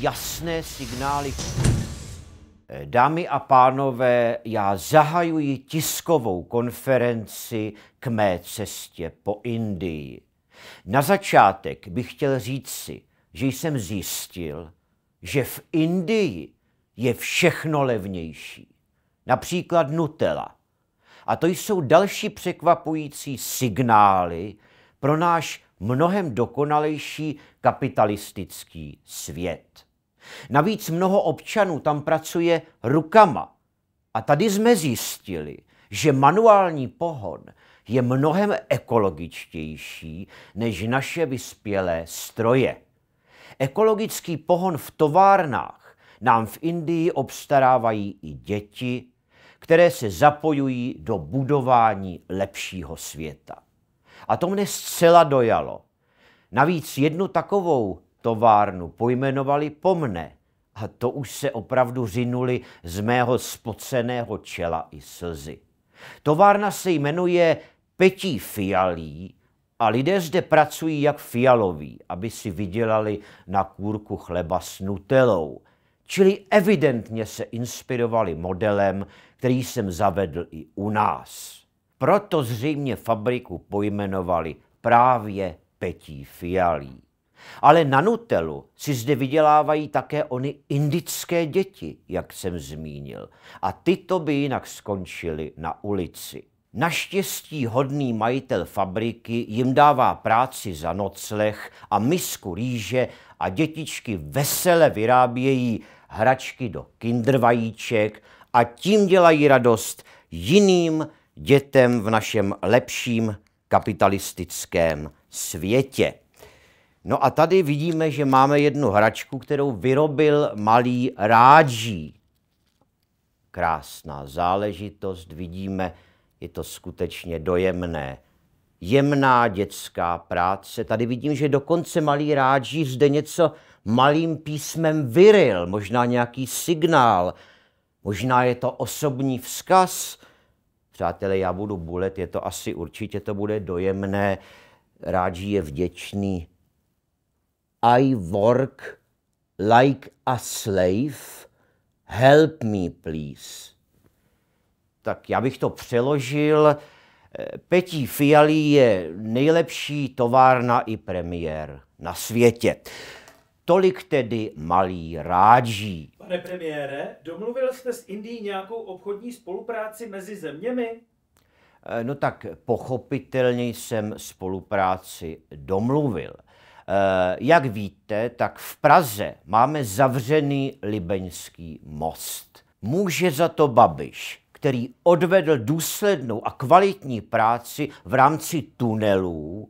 jasné signály. Eh, dámy a pánové, já zahajuji tiskovou konferenci k mé cestě po Indii. Na začátek bych chtěl říct si, že jsem zjistil, že v Indii je všechno levnější. Například Nutella. A to jsou další překvapující signály pro náš mnohem dokonalejší kapitalistický svět. Navíc mnoho občanů tam pracuje rukama. A tady jsme zjistili, že manuální pohon je mnohem ekologičtější než naše vyspělé stroje. Ekologický pohon v továrnách nám v Indii obstarávají i děti, které se zapojují do budování lepšího světa. A to mne zcela dojalo. Navíc jednu takovou továrnu pojmenovali po mne. A to už se opravdu řinuli z mého spoceného čela i slzy. Továrna se jmenuje Petí Fialí a lidé zde pracují jak fialoví, aby si vydělali na kůrku chleba s nutelou. Čili evidentně se inspirovali modelem, který jsem zavedl i u nás. Proto zřejmě fabriku pojmenovali právě Petí Fialí. Ale na nutelu si zde vydělávají také ony indické děti, jak jsem zmínil, a tyto by jinak skončily na ulici. Naštěstí hodný majitel fabriky jim dává práci za nocleh a misku rýže a dětičky vesele vyrábějí hračky do kindervajíček a tím dělají radost jiným dětem v našem lepším kapitalistickém světě. No a tady vidíme, že máme jednu hračku, kterou vyrobil malý Rádží. Krásná záležitost, vidíme, je to skutečně dojemné. Jemná dětská práce. Tady vidím, že dokonce malý Rádží zde něco malým písmem vyril, možná nějaký signál, možná je to osobní vzkaz. Přátelé, já budu bulet, je to asi určitě, to bude dojemné. Rádží je vděčný i work like a slave, help me please. Tak já bych to přeložil. Eh, Petí Fialy je nejlepší továrna i premiér na světě. Tolik tedy malý rádží. Pane premiére, domluvil jste s Indií nějakou obchodní spolupráci mezi zeměmi? Eh, no tak pochopitelně jsem spolupráci domluvil – Eh, jak víte, tak v Praze máme zavřený Libeňský most. Může za to Babiš, který odvedl důslednou a kvalitní práci v rámci tunelů,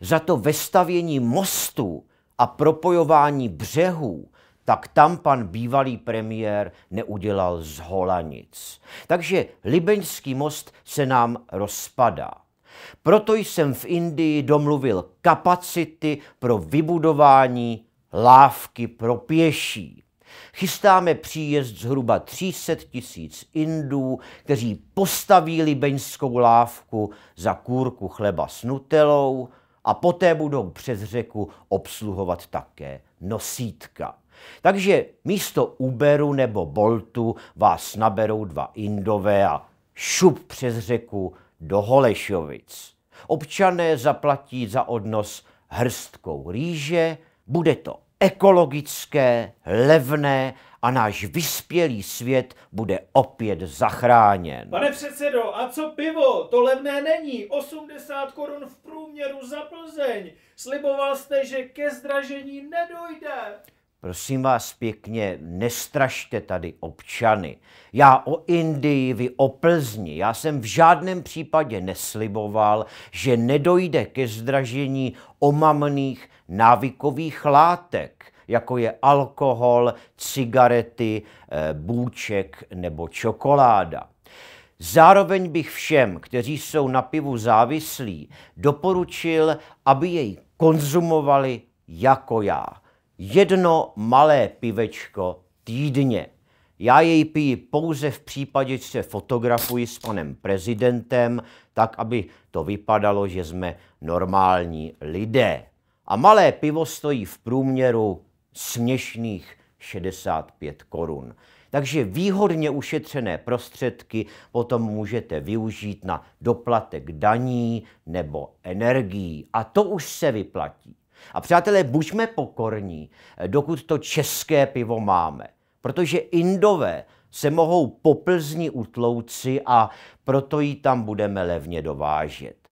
za to ve stavění a propojování břehů, tak tam pan bývalý premiér neudělal z holanic. Takže Libeňský most se nám rozpadá. Proto jsem v Indii domluvil kapacity pro vybudování lávky pro pěší. Chystáme příjezd zhruba 300 tisíc Indů, kteří postaví libeňskou lávku za kůrku chleba s nutelou a poté budou přes řeku obsluhovat také nosítka. Takže místo Uberu nebo Boltu vás naberou dva Indové a šup přes řeku do Holešovic. Občané zaplatí za odnos hrstkou rýže, bude to ekologické, levné a náš vyspělý svět bude opět zachráněn. Pane předsedo, a co pivo? To levné není. 80 korun v průměru za Plzeň. Sliboval jste, že ke zdražení nedojde. Prosím vás pěkně, nestrašte tady občany. Já o Indii, vy o Plzni. Já jsem v žádném případě nesliboval, že nedojde ke zdražení omamných návykových látek, jako je alkohol, cigarety, eh, bůček nebo čokoláda. Zároveň bych všem, kteří jsou na pivu závislí, doporučil, aby jej konzumovali jako já jedno malé pivečko týdně. Já jej piju pouze v případě, že se fotografuji s panem prezidentem, tak aby to vypadalo, že jsme normální lidé. A malé pivo stojí v průměru směšných 65 korun. Takže výhodně ušetřené prostředky potom můžete využít na doplatek daní nebo energií. A to už se vyplatí. A přátelé, buďme pokorní, eh, dokud to české pivo máme. Protože Indové se mohou po utlouci a proto ji tam budeme levně dovážet.